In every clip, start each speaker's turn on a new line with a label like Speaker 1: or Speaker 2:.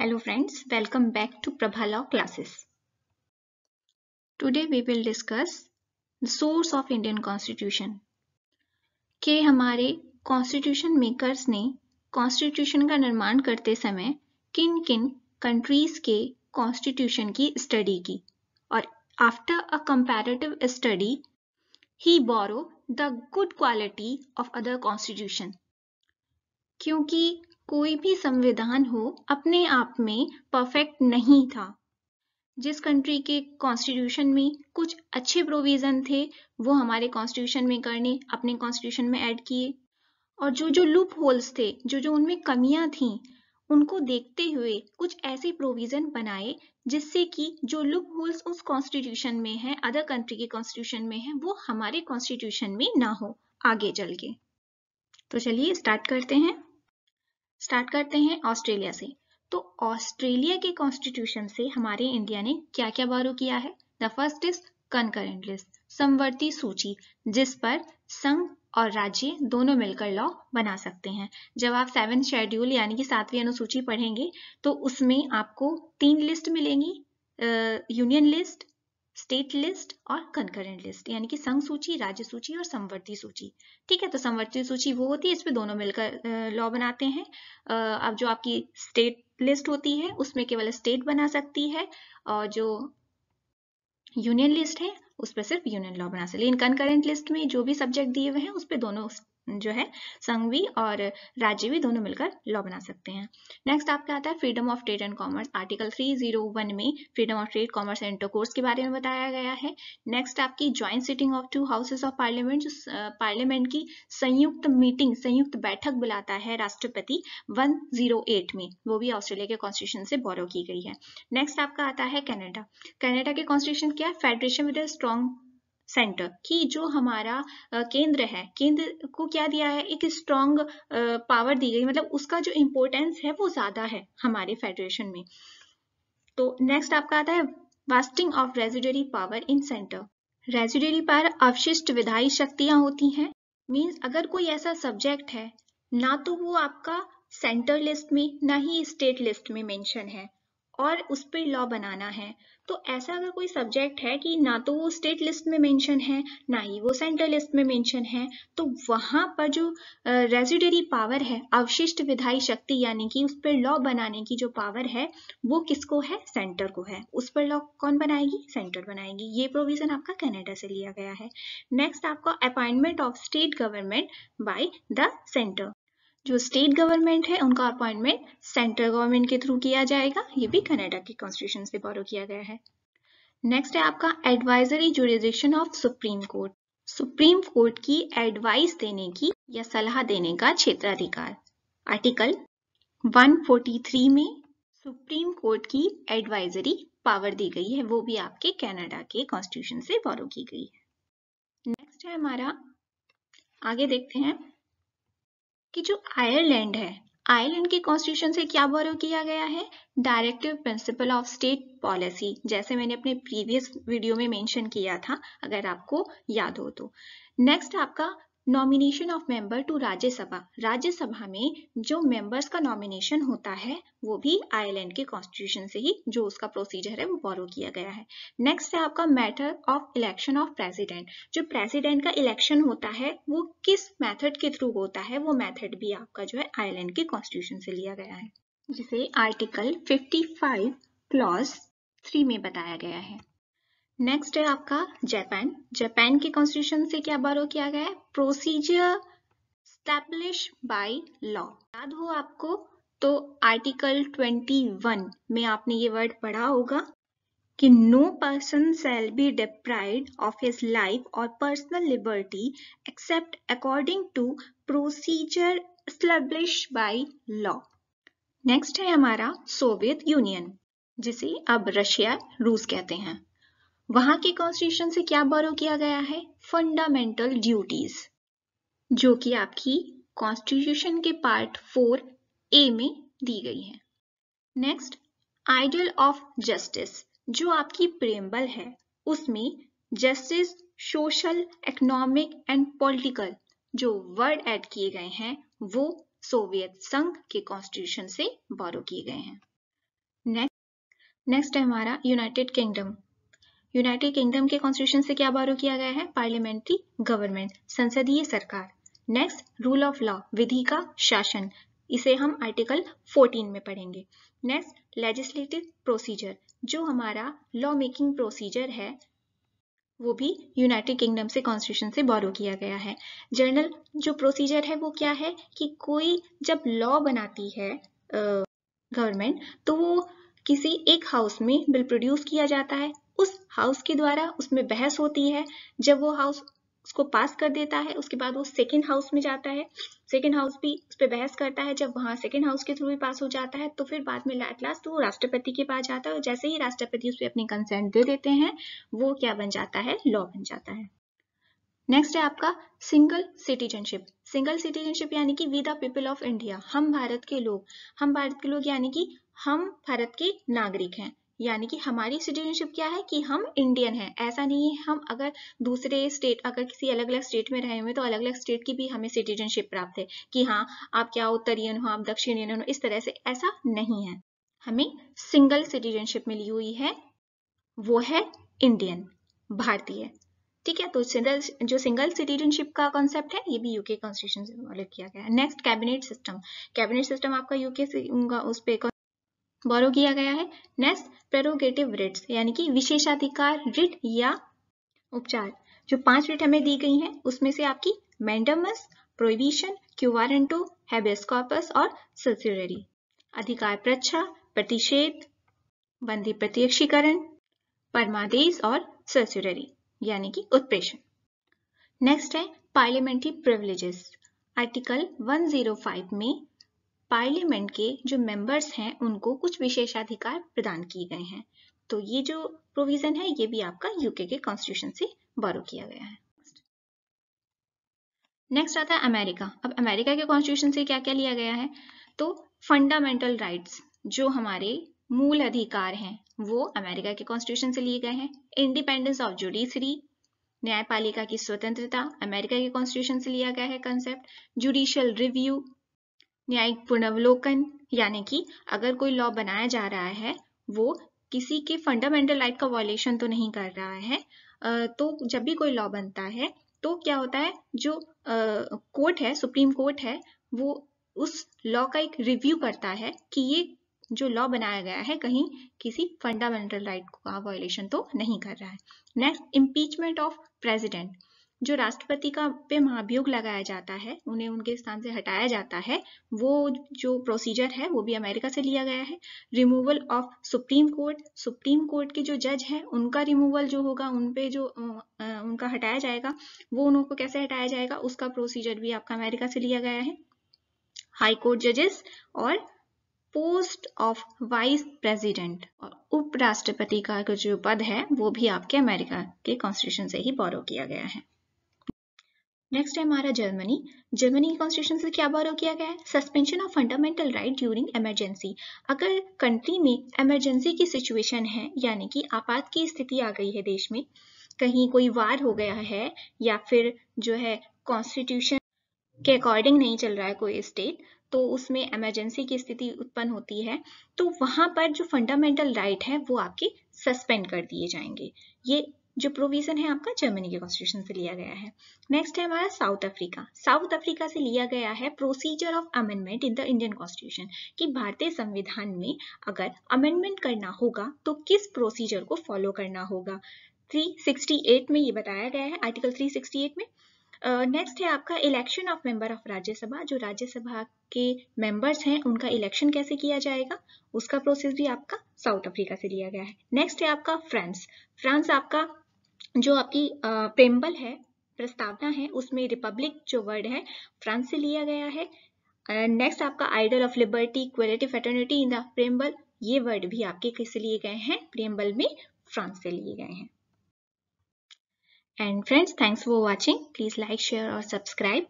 Speaker 1: Hello friends, welcome back to Prabha Law classes. Today we will discuss the source of Indian Constitution. के हमारे constitution makers ने constitution का निर्माण करते समय किन किन कंट्रीज के कॉन्स्टिट्यूशन की स्टडी की और after a comparative study he borrow the good quality of other constitution क्योंकि कोई भी संविधान हो अपने आप में परफेक्ट नहीं था जिस कंट्री के कॉन्स्टिट्यूशन में कुछ अच्छे प्रोविज़न थे वो हमारे कॉन्स्टिट्यूशन में करने अपने कॉन्स्टिट्यूशन में ऐड किए और जो जो लूप होल्स थे जो जो उनमें कमियां थी उनको देखते हुए कुछ ऐसे प्रोविज़न बनाए जिससे कि जो लूप होल्स उस कॉन्स्टिट्यूशन में है अदर कंट्री के कॉन्स्टिट्यूशन में है वो हमारे कॉन्स्टिट्यूशन में ना हो आगे चल के तो चलिए स्टार्ट करते हैं स्टार्ट करते हैं ऑस्ट्रेलिया से तो ऑस्ट्रेलिया के कॉन्स्टिट्यूशन से हमारे इंडिया ने क्या क्या बारो किया है the first is concurrent list समवर्ती सूची जिस पर संघ और राज्य दोनों मिलकर लॉ बना सकते हैं जब आप सेवन शेड्यूल यानी कि सातवीं अनुसूची पढ़ेंगे तो उसमें आपको तीन लिस्ट मिलेंगी यूनियन लिस्ट स्टेट लिस्ट और कंकरेंट लिस्ट यानी कि संघ सूची राज्य सूची और संवर्ती सूची ठीक है तो संवर्ती सूची वो होती है इसमें दोनों मिलकर लॉ बनाते हैं अब जो आपकी स्टेट लिस्ट होती है उसमें केवल स्टेट बना सकती है और जो यूनियन लिस्ट है उस पर सिर्फ यूनियन लॉ बना सकती है लेकिन कंकरेंट लिस्ट में जो भी सब्जेक्ट दिए हुए हैं उस पर दोनों जो है संघवी और राज्यवी दोनों मिलकर लॉ बना सकते हैं नेक्स्ट आपका आता है freedom of trade and commerce article 301 में freedom of trade commerce and intercourse के बारे में बताया गया है नेक्स्ट आपकी joint sitting of two houses of parliament parliament की संयुक्त मीटिंग संयुक्त बैठक बुलाता है राष्ट्रपति वन oh में वो भी ऑस्ट्रेलिया के कॉन्स्टिट्यूशन से बोरो की गई है नेक्स्ट आपका आता है कैनेडा कैनेडा के कॉन्स्टिट्यूशन क्या फेडरेशन विद स्ट्रॉन्ग सेंटर कि जो हमारा केंद्र है केंद्र को क्या दिया है एक स्ट्रॉन्ग पावर दी गई मतलब उसका जो इम्पोर्टेंस है वो ज्यादा है हमारे फेडरेशन में तो नेक्स्ट आपका आता है vesting of residuary power in centre residuary power अवशिष्ट विधायी शक्तियां होती हैं मीन्स अगर कोई ऐसा सब्जेक्ट है ना तो वो आपका सेंटर लिस्ट में ना ही स्टेट लिस्ट में मेंशन है और उस पर लॉ बनाना है तो ऐसा अगर कोई सब्जेक्ट है कि ना तो वो स्टेट लिस्ट में मेंशन है ना ही वो सेंट्रल लिस्ट में मेंशन है तो वहां पर जो रेजिडरी पावर है अवशिष्ट विधायी शक्ति यानी कि उस पर लॉ बनाने की जो पावर है वो किसको है सेंटर को है उस पर लॉ कौन बनाएगी सेंटर बनाएगी ये प्रोविजन आपका कैनेडा से लिया गया है नेक्स्ट आपका appointment of state government by the centre जो स्टेट गवर्नमेंट है उनका अपॉइंटमेंट सेंट्रल गवर्नमेंट के थ्रू किया जाएगा ये भी कनाडा के कॉन्स्टिट्यूशन से बॉरो किया गया है नेक्स्ट है आपका advisory jurisdiction of supreme court supreme court की एडवाइस देने की या सलाह देने का क्षेत्राधिकार आर्टिकल 143 में सुप्रीम कोर्ट की एडवाइजरी पावर दी गई है वो भी आपके कनाडा के कॉन्स्टिट्यूशन से बॉरो की गई है नेक्स्ट है हमारा आगे देखते हैं कि जो आयरलैंड है आयरलैंड के कॉन्स्टिट्यूशन से क्या बोरो किया गया है directive principle of state policy जैसे मैंने अपने प्रीवियस वीडियो में मेंशन किया था अगर आपको याद हो तो नेक्स्ट आपका nomination of member to Rajya Sabha Rajya Sabha में जो मेंबर्स का नॉमिनेशन होता है वो भी आयरलैंड के कॉन्स्टिट्यूशन से ही जो उसका प्रोसीजर है वो फॉलो किया गया है नेक्स्ट है आपका matter of election of president जो प्रेसिडेंट का इलेक्शन होता है वो किस मेथड के थ्रू होता है वो मेथड भी आपका जो है आयरलैंड के कॉन्स्टिट्यूशन से लिया गया है जिसे आर्टिकल फाइव क्लॉज थ्री में बताया गया है नेक्स्ट है आपका जापान जापान के कॉन्स्टिट्यूशन से क्या बारो किया गया है प्रोसीजर स्टैब्लिश बाय लॉ याद हो आपको तो आर्टिकल 21 में आपने ये वर्ड पढ़ा होगा कि no person shall be deprived of his life और personal liberty except according to procedure established by law next है हमारा सोवियत यूनियन जिसे अब रशिया रूस कहते हैं वहां के कॉन्स्टिट्यूशन से क्या बोरो किया गया है फंडामेंटल ड्यूटीज जो कि आपकी कॉन्स्टिट्यूशन के पार्ट फोर ए में दी गई है नेक्स्ट आइडल ऑफ जस्टिस जो आपकी प्रेम्बल है उसमें justice social economic and political जो वर्ड ऐड किए गए हैं वो सोवियत संघ के कॉन्स्टिट्यूशन से बोरो किए गए हैं नेक्स्ट नेक्स्ट है हमारा यूनाइटेड किंगडम यूनाइटेड किंगडम के कॉन्स्टिट्यूशन से क्या बारो किया गया है पार्लियामेंट्री गवर्नमेंट संसदीय सरकार नेक्स्ट रूल ऑफ लॉ विधि का शासन इसे हम आर्टिकल 14 में पढ़ेंगे नेक्स्ट लेजिस्लेटिव प्रोसीजर जो हमारा लॉ मेकिंग प्रोसीजर है वो भी यूनाइटेड किंगडम से कॉन्स्टिट्यूशन से बॉरो किया गया है जनरल जो प्रोसीजर है वो क्या है कि कोई जब लॉ बनाती है गवर्नमेंट तो वो किसी एक हाउस में बिल प्रोड्यूस किया जाता है उस हाउस के द्वारा उसमें बहस होती है जब वो हाउस उसको पास कर देता है उसके बाद वो सेकेंड हाउस में जाता है सेकेंड हाउस भी उस पर बहस करता है जब वहाँ सेकेंड हाउस के थ्रू भी पास हो जाता है तो फिर बाद में एट लास्ट वो राष्ट्रपति के पास जाता है और जैसे ही राष्ट्रपति उस पर अपनी कंसेंट दे देते हैं वो क्या बन जाता है लॉ बन जाता है नेक्स्ट है आपका सिंगल सिटीजनशिप सिंगल सिटीजनशिप यानी कि we the people of India हम भारत के लोग हम भारत के लोग यानी कि हम भारत के नागरिक हैं यानी कि हमारी सिटीजनशिप क्या है कि हम इंडियन हैं ऐसा नहीं है हम अगर दूसरे स्टेट अगर किसी अलग अलग स्टेट में रहे हुए तो अलग अलग स्टेट की भी हमें सिटीजनशिप प्राप्त है कि हाँ आप क्या उत्तरीयन हो आप दक्षिण हो इस तरह से ऐसा नहीं है हमें सिंगल सिटीजनशिप मिली हुई है वो है इंडियन भारतीय ठीक है तो सिंगल जो सिंगल सिटीजनशिप का कॉन्सेप्ट है ये भी यूके कॉन्स्टिट्यूशन से किया गया है next cabinet system cabinet system आपका यूके से उस पर बोरो किया गया है नेक्स्ट प्रेरोगेटिव रिट्स यानी कि विशेषाधिकार रिट या उपचार जो पांच रिट हमें दी गई हैं उसमें से आपकी मैंडमस प्रोहिबिशन क्यूवारंटो हैबियस और सल्सिलरी अधिकार प्रच्छा प्रतिषेध बंदी प्रत्यक्षीकरण परमादेश और सल्सिलरी यानी कि उत्प्रेषण नेक्स्ट है पार्लियामेंट्री प्रिविलेजेस आर्टिकल 105 में पार्लियामेंट के जो मेंबर्स हैं उनको कुछ विशेषाधिकार प्रदान किए गए हैं तो ये जो प्रोविजन है ये भी आपका यूके के कॉन्स्टिट्यूशन से बारो किया गया है नेक्स्ट आता है अमेरिका अब अमेरिका के कॉन्स्टिट्यूशन से क्या क्या लिया गया है तो फंडामेंटल राइट्स जो हमारे मूल अधिकार हैं वो अमेरिका के कॉन्स्टिट्यूशन से लिए गए हैं इंडिपेंडेंस ऑफ जुडिशरी न्यायपालिका की स्वतंत्रता अमेरिका के कॉन्स्टिट्यूशन से लिया गया है कंसेप्ट जुडिशियल रिव्यू न्यायिक पुनर्वलोकन यानी कि अगर कोई लॉ बनाया जा रहा है वो किसी के फंडामेंटल राइट का वॉयलेशन तो नहीं कर रहा है तो जब भी कोई लॉ बनता है तो क्या होता है जो कोर्ट है सुप्रीम कोर्ट है वो उस लॉ का एक रिव्यू करता है कि ये जो लॉ बनाया गया है कहीं किसी फंडामेंटल राइट का वॉयलेशन तो नहीं कर रहा है नेक्स्ट इम्पीचमेंट ऑफ प्रेजिडेंट जो राष्ट्रपति का पे महाभियोग लगाया जाता है उन्हें उनके स्थान से हटाया जाता है वो जो प्रोसीजर है वो भी अमेरिका से लिया गया है removal of supreme court supreme court के जो जज हैं उनका रिमूवल जो होगा उन पे जो उनका हटाया जाएगा वो उनको कैसे हटाया जाएगा उसका प्रोसीजर भी आपका अमेरिका से लिया गया है हाई कोर्ट जजेस और पोस्ट ऑफ वाइस प्रेसिडेंट और उपराष्ट्रपति का जो पद है वो भी आपके अमेरिका के कॉन्स्टिट्यूशन से ही बॉरो किया गया है नेक्स्ट है हमारा जर्मनी जर्मनी की कॉन्स्टिट्यूशन से क्या बारो किया गया है suspension of fundamental right during emergency अगर कंट्री में एमरजेंसी की सिचुएशन है यानी कि आपात की स्थिति आ गई है देश में कहीं कोई वार हो गया है या फिर जो है कॉन्स्टिट्यूशन के अकॉर्डिंग नहीं चल रहा है कोई स्टेट तो उसमें एमरजेंसी की स्थिति उत्पन्न होती है तो वहां पर जो फंडामेंटल राइट है वो आपके सस्पेंड कर दिए जाएंगे ये जो प्रोविजन है आपका जर्मनी के कॉन्स्टिट्यूशन से लिया गया है नेक्स्ट है हमारा साउथ अफ्रीका साउथ अफ्रीका से लिया गया है procedure of amendment in the Indian constitution कि भारतीय संविधान में अगर अमेंडमेंट करना होगा तो किस प्रोसीजर को फॉलो करना होगा 368 में ये बताया गया है आर्टिकल 368 में नेक्स्ट uh, है आपका election of member of Rajya Sabha जो राज्यसभा के मेंबर्स हैं उनका इलेक्शन कैसे किया जाएगा उसका प्रोसेस भी आपका साउथ अफ्रीका से लिया गया है नेक्स्ट है आपका फ्रांस फ्रांस आपका जो आपकी प्रेम्बल है प्रस्तावना है उसमें रिपब्लिक जो वर्ड है फ्रांस से लिया गया है नेक्स्ट आपका ideal of liberty equality fraternity in the preamble ये वर्ड भी आपके किस लिए गए हैं प्रेम्बल में फ्रांस से लिए गए हैं and friends thanks for watching please like share और subscribe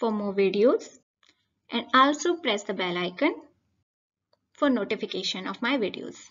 Speaker 1: for more videos and also press the bell icon for notification of my videos.